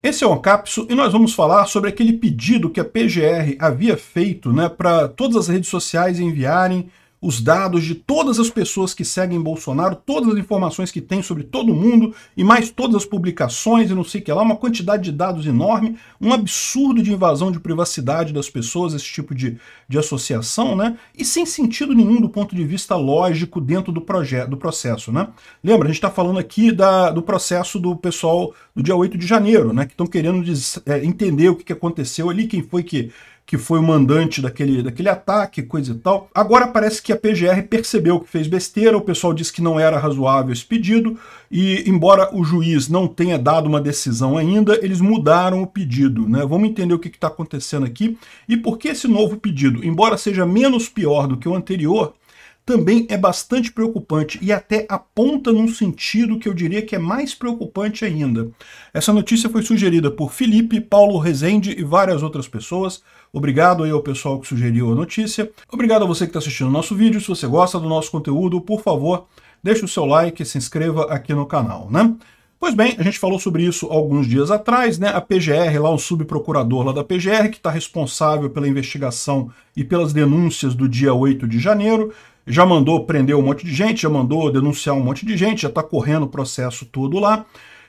Esse é o capso e nós vamos falar sobre aquele pedido que a PGR havia feito né, para todas as redes sociais enviarem os dados de todas as pessoas que seguem Bolsonaro, todas as informações que tem sobre todo mundo e mais todas as publicações e não sei o que lá, uma quantidade de dados enorme, um absurdo de invasão de privacidade das pessoas, esse tipo de, de associação, né? E sem sentido nenhum do ponto de vista lógico dentro do projeto, do processo, né? Lembra, a gente está falando aqui da, do processo do pessoal do dia 8 de janeiro, né? Que estão querendo des, é, entender o que, que aconteceu ali, quem foi que que foi o mandante daquele, daquele ataque, coisa e tal. Agora parece que a PGR percebeu que fez besteira, o pessoal disse que não era razoável esse pedido, e embora o juiz não tenha dado uma decisão ainda, eles mudaram o pedido. Né? Vamos entender o que está acontecendo aqui e por que esse novo pedido, embora seja menos pior do que o anterior, também é bastante preocupante e até aponta num sentido que eu diria que é mais preocupante ainda. Essa notícia foi sugerida por Felipe, Paulo Rezende e várias outras pessoas. Obrigado aí ao pessoal que sugeriu a notícia. Obrigado a você que está assistindo o nosso vídeo. Se você gosta do nosso conteúdo, por favor, deixe o seu like e se inscreva aqui no canal, né? Pois bem, a gente falou sobre isso alguns dias atrás, né? A PGR, lá o subprocurador lá da PGR, que está responsável pela investigação e pelas denúncias do dia 8 de janeiro, já mandou prender um monte de gente, já mandou denunciar um monte de gente, já está correndo o processo todo lá.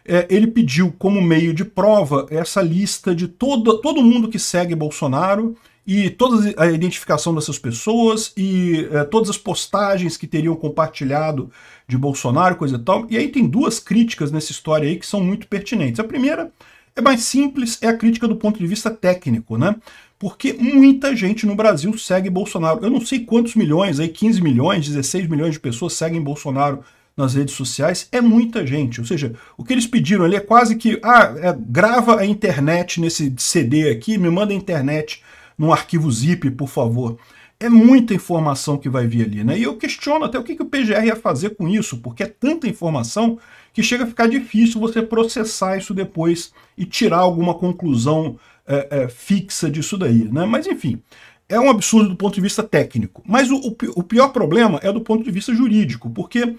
É, ele pediu como meio de prova essa lista de todo, todo mundo que segue Bolsonaro e toda a identificação dessas pessoas e é, todas as postagens que teriam compartilhado de Bolsonaro, coisa e tal. E aí tem duas críticas nessa história aí que são muito pertinentes. A primeira é mais simples, é a crítica do ponto de vista técnico, né? porque muita gente no Brasil segue Bolsonaro. Eu não sei quantos milhões, aí 15 milhões, 16 milhões de pessoas seguem Bolsonaro nas redes sociais, é muita gente. Ou seja, o que eles pediram ali é quase que, ah, é, grava a internet nesse CD aqui, me manda a internet num arquivo zip, por favor. É muita informação que vai vir ali, né? E eu questiono até o que, que o PGR ia fazer com isso, porque é tanta informação que chega a ficar difícil você processar isso depois e tirar alguma conclusão é, é, fixa disso daí. Né? Mas, enfim, é um absurdo do ponto de vista técnico. Mas o, o pior problema é do ponto de vista jurídico, porque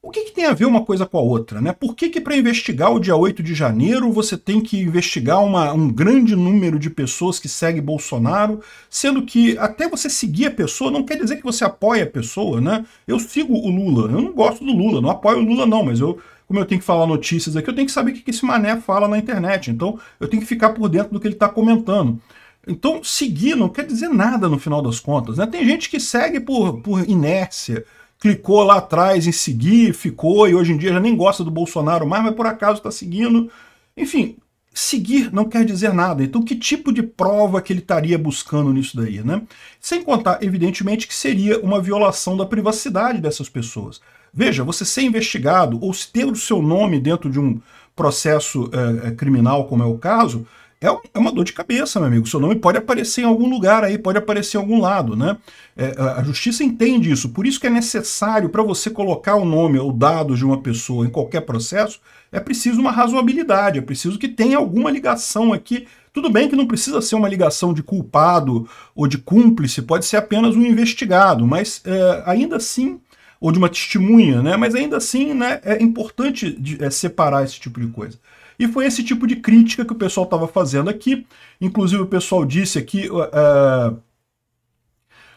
o que, que, tem a ver uma coisa com a outra? Né? Por que, que para investigar o dia 8 de janeiro você tem que investigar uma, um grande número de pessoas que seguem Bolsonaro, sendo que até você seguir a pessoa não quer dizer que você apoia a pessoa, né? Eu sigo o Lula, eu não gosto do Lula, não apoio o Lula não, mas eu como eu tenho que falar notícias aqui, eu tenho que saber o que esse mané fala na internet. Então, eu tenho que ficar por dentro do que ele está comentando. Então, seguir não quer dizer nada no final das contas. Né? Tem gente que segue por, por inércia, clicou lá atrás em seguir, ficou, e hoje em dia já nem gosta do Bolsonaro mais, mas por acaso está seguindo. Enfim, seguir não quer dizer nada. Então, que tipo de prova que ele estaria buscando nisso daí, né? Sem contar, evidentemente, que seria uma violação da privacidade dessas pessoas. Veja, você ser investigado ou ter o seu nome dentro de um processo é, criminal, como é o caso, é, é, uma dor de cabeça, meu amigo. Seu nome pode aparecer em algum lugar aí, pode aparecer em algum lado, né? É, a justiça entende isso, por isso que é necessário para você colocar o nome ou dados de uma pessoa em qualquer processo, é preciso uma razoabilidade, é preciso que tenha alguma ligação aqui. Tudo bem que não precisa ser uma ligação de culpado ou de cúmplice, pode ser apenas um investigado, mas é, ainda assim ou de uma testemunha, né? Mas ainda assim, né, é importante de, é, separar esse tipo de coisa. E foi esse tipo de crítica que o pessoal estava fazendo aqui. Inclusive, o pessoal disse aqui. Uh,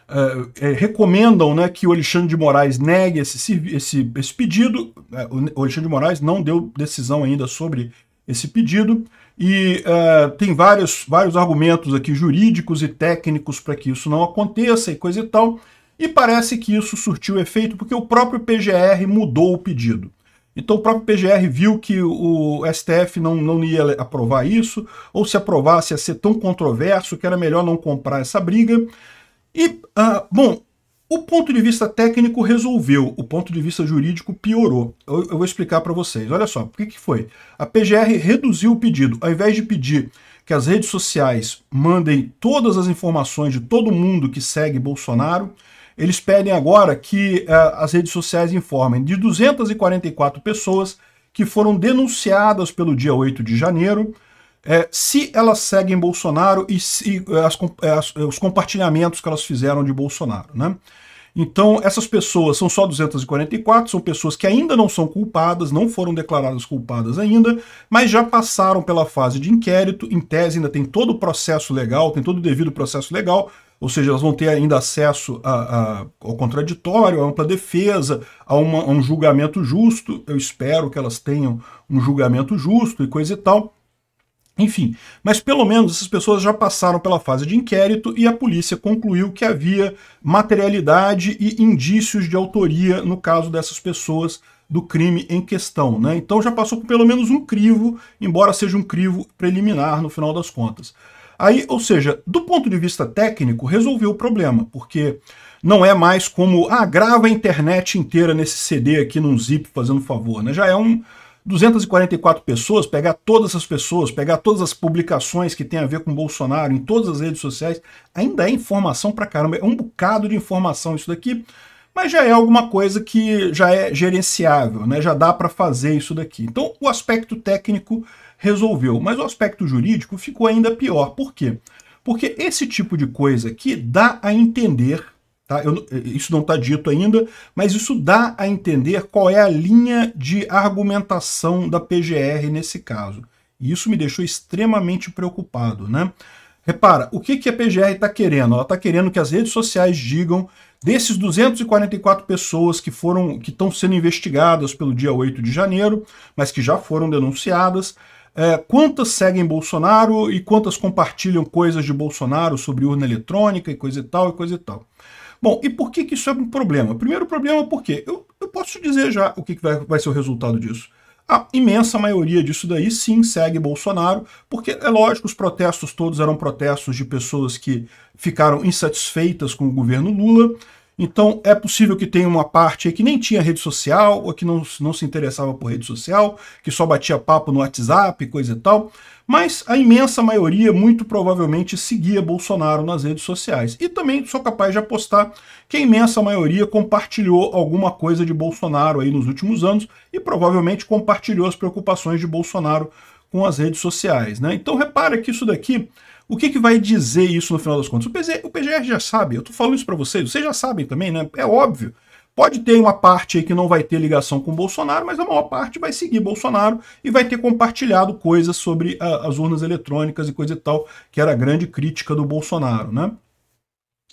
Uh, recomendam né, que o Alexandre de Moraes negue esse, esse, esse pedido. Uh, o Alexandre de Moraes não deu decisão ainda sobre esse pedido. E uh, tem vários, vários argumentos aqui jurídicos e técnicos para que isso não aconteça e coisa e tal. E parece que isso surtiu efeito porque o próprio PGR mudou o pedido. Então o próprio PGR viu que o STF não, não ia aprovar isso, ou se aprovasse ia ser tão controverso que era melhor não comprar essa briga. E, ah, bom, o ponto de vista técnico resolveu, o ponto de vista jurídico piorou. Eu, eu vou explicar para vocês. Olha só, o que, que foi? A PGR reduziu o pedido. Ao invés de pedir que as redes sociais mandem todas as informações de todo mundo que segue Bolsonaro, eles pedem agora que uh, as redes sociais informem de 244 pessoas que foram denunciadas pelo dia 8 de janeiro, é, se elas seguem Bolsonaro e se, eh, as, as, os compartilhamentos que elas fizeram de Bolsonaro. Né? Então, essas pessoas são só 244, são pessoas que ainda não são culpadas, não foram declaradas culpadas ainda, mas já passaram pela fase de inquérito, em tese ainda tem todo o processo legal, tem todo o devido processo legal, ou seja, elas vão ter ainda acesso a, a, ao contraditório, a ampla defesa, a, uma, a, um julgamento justo. Eu espero que elas tenham um julgamento justo e coisa e tal. Enfim, mas pelo menos essas pessoas já passaram pela fase de inquérito e a polícia concluiu que havia materialidade e indícios de autoria no caso dessas pessoas do crime em questão. Né? Então já passou por pelo menos um crivo, embora seja um crivo preliminar no final das contas. Aí, ou seja, do ponto de vista técnico, resolveu o problema, porque não é mais como, ah, grava a internet inteira nesse CD aqui num zip fazendo favor, né? Já é um 244 pessoas, pegar todas as pessoas, pegar todas as publicações que tem a ver com Bolsonaro em todas as redes sociais, ainda é informação pra caramba, é um bocado de informação isso daqui, mas já é alguma coisa que já é gerenciável, né? Já dá para fazer isso daqui. Então, o aspecto técnico resolveu. Mas o aspecto jurídico ficou ainda pior. Por quê? Porque esse tipo de coisa aqui dá a entender, tá? Eu, isso não está dito ainda, mas isso dá a entender qual é a linha de argumentação da PGR nesse caso. E isso me deixou extremamente preocupado, né? Repara, o que, que a PGR está querendo? Ela está querendo que as redes sociais digam desses 244 pessoas que foram que estão sendo investigadas pelo dia 8 de janeiro, mas que já foram denunciadas, é, quantas seguem Bolsonaro e quantas compartilham coisas de Bolsonaro sobre urna eletrônica e coisa e tal e coisa e tal. Bom, e por que, que isso é um problema? Primeiro problema é porque eu, eu posso dizer já o que, que vai, vai ser o resultado disso. A imensa maioria disso daí sim segue Bolsonaro, porque é lógico, os protestos todos eram protestos de pessoas que ficaram insatisfeitas com o governo Lula, então é possível que tenha uma parte que nem tinha rede social, ou que não, não se interessava por rede social, que só batia papo no WhatsApp, coisa e tal. Mas a imensa maioria muito provavelmente seguia Bolsonaro nas redes sociais. E também sou capaz de apostar que a imensa maioria compartilhou alguma coisa de Bolsonaro aí nos últimos anos e provavelmente compartilhou as preocupações de Bolsonaro com as redes sociais. Né? Então repara que isso daqui, o que, que vai dizer isso no final das contas? O, o PGR já sabe, eu estou falando isso para vocês, vocês já sabem também, né? é óbvio. Pode ter uma parte aí que não vai ter ligação com Bolsonaro, mas a maior parte vai seguir Bolsonaro e vai ter compartilhado coisas sobre a, ah, as urnas eletrônicas e coisa e tal, que era a grande crítica do Bolsonaro, né?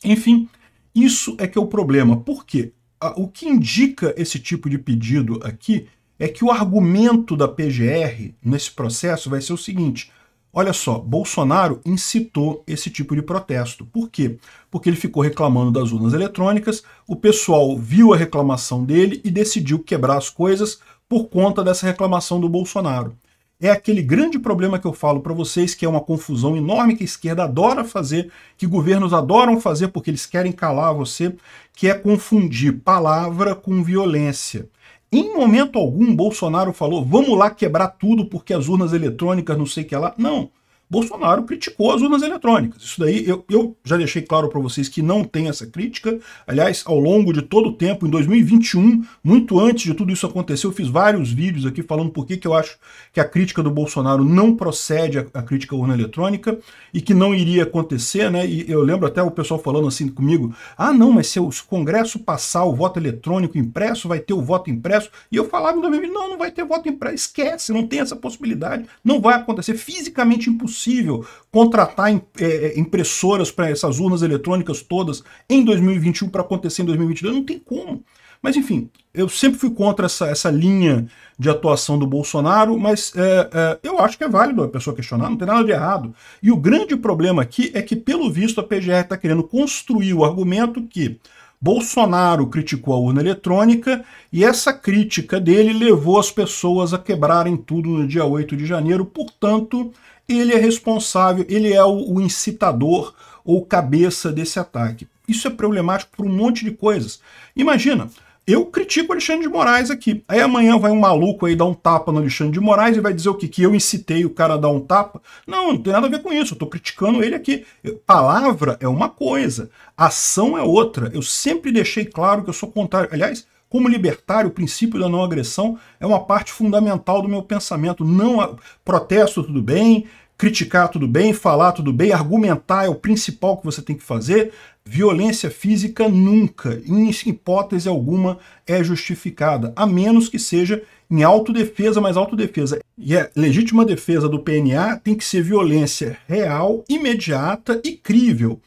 Enfim, isso é que é o problema. Por quê? Ah, o que indica esse tipo de pedido aqui é que o argumento da PGR nesse processo vai ser o seguinte: olha só, Bolsonaro incitou esse tipo de protesto. Por quê? Porque ele ficou reclamando das urnas eletrônicas, o pessoal viu a reclamação dele e decidiu quebrar as coisas por conta dessa reclamação do Bolsonaro. É aquele grande problema que eu falo para vocês, que é uma confusão enorme que a esquerda adora fazer, que governos adoram fazer porque eles querem calar você, que é confundir palavra com violência. Em momento algum, Bolsonaro falou: vamos lá quebrar tudo porque as urnas eletrônicas, não sei o que lá. Não. Bolsonaro criticou as urnas eletrônicas. Isso daí eu, eu já deixei claro para vocês que não tem essa crítica. Aliás, ao longo de todo o tempo, em 2021, muito antes de tudo isso acontecer, eu fiz vários vídeos aqui falando por que, eu acho que a crítica do Bolsonaro não procede à, à crítica à urna eletrônica e que não iria acontecer, né? E eu lembro até o pessoal falando assim comigo: ah, não, mas se o Congresso passar o voto eletrônico impresso, vai ter o voto impresso. E eu falava no meu vídeo: não, não vai ter voto impresso, esquece, não tem essa possibilidade, não vai acontecer, fisicamente impossível possível contratar é, é, impressoras para essas urnas eletrônicas todas em 2021 para acontecer em 2022? Não tem como. Mas enfim, eu sempre fui contra essa, essa linha de atuação do Bolsonaro, mas é, é, eu acho que é válido a pessoa questionar, não tem nada de errado. E o grande problema aqui é que, pelo visto, a PGR está querendo construir o argumento que Bolsonaro criticou a urna eletrônica e essa crítica dele levou as pessoas a quebrarem tudo no dia 8 de janeiro, portanto, ele é responsável, ele é o, o incitador ou cabeça desse ataque. Isso é problemático por um monte de coisas. Imagina, eu critico o Alexandre de Moraes aqui. Aí amanhã vai um maluco aí dar um tapa no Alexandre de Moraes e vai dizer o que? Que eu incitei o cara a dar um tapa? Não, não tem nada a ver com isso. Eu tô criticando ele aqui. palavra é uma coisa, ação é outra. Eu sempre deixei claro que eu sou contrário. Aliás, como libertário, o princípio da não agressão é uma parte fundamental do meu pensamento. Não protesto tudo bem, criticar tudo bem, falar tudo bem, argumentar é o principal que você tem que fazer. Violência física nunca, em hipótese alguma, é justificada, a menos que seja em autodefesa, mas autodefesa. E a é legítima defesa do PNA tem que ser violência real, imediata e crível.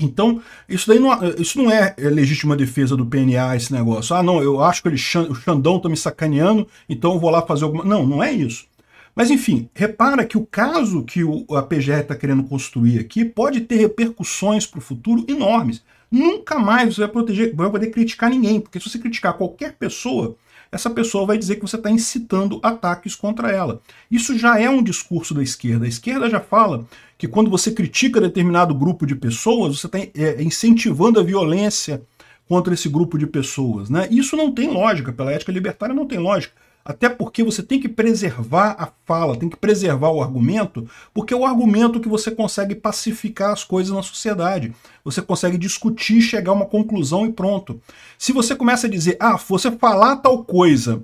Então, isso daí não, isso não é, é legítima defesa do PNA, esse negócio. Ah, não, eu acho que ele, o Xandão está me sacaneando, então eu vou lá fazer alguma... Não, não é isso. Mas, enfim, repara que o caso que o, a PGR está querendo construir aqui pode ter repercussões para o futuro enormes. Nunca mais você vai, proteger, vai poder criticar ninguém, porque se você criticar qualquer pessoa, essa pessoa vai dizer que você está incitando ataques contra ela. Isso já é um discurso da esquerda. A esquerda já fala que quando você critica determinado grupo de pessoas, você está é, é incentivando a violência contra esse grupo de pessoas. Né? Isso não tem lógica, pela ética libertária não tem lógica. Até porque você tem que preservar a fala, tem que preservar o argumento, porque é o argumento que você consegue pacificar as coisas na sociedade. Você consegue discutir, chegar a uma conclusão e pronto. Se você começa a dizer, ah, você falar tal coisa,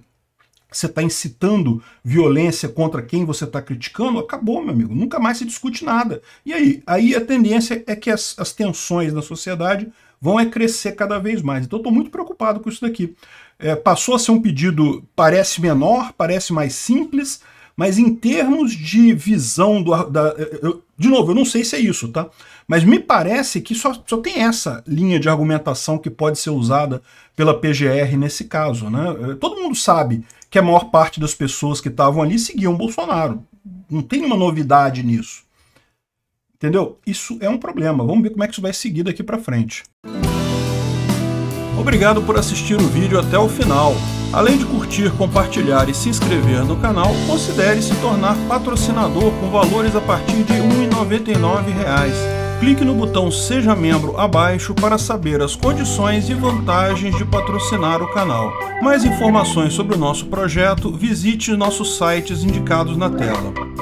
você está incitando violência contra quem você está criticando, acabou, meu amigo. Nunca mais se discute nada. E aí? Aí a tendência é que as, as tensões na sociedade vão é crescer cada vez mais. Então estou muito preocupado com isso daqui. É, passou a ser um pedido, parece menor, parece mais simples, mas em termos de visão do. Da, eu, de novo, eu não sei se é isso, tá? Mas me parece que só, só tem essa linha de argumentação que pode ser usada pela PGR nesse caso, né? É, todo mundo sabe que a maior parte das pessoas que estavam ali seguiam Bolsonaro. Não tem uma novidade nisso. Entendeu? Isso é um problema. Vamos ver como é que isso vai seguir daqui para frente. Obrigado por assistir o vídeo até o final. Além de curtir, compartilhar e se inscrever no canal, considere se tornar patrocinador com valores a partir de R$ 1,99 clique no botão Seja Membro abaixo para saber as condições e vantagens de patrocinar o canal. Mais informações sobre o nosso projeto, visite nossos sites indicados na tela.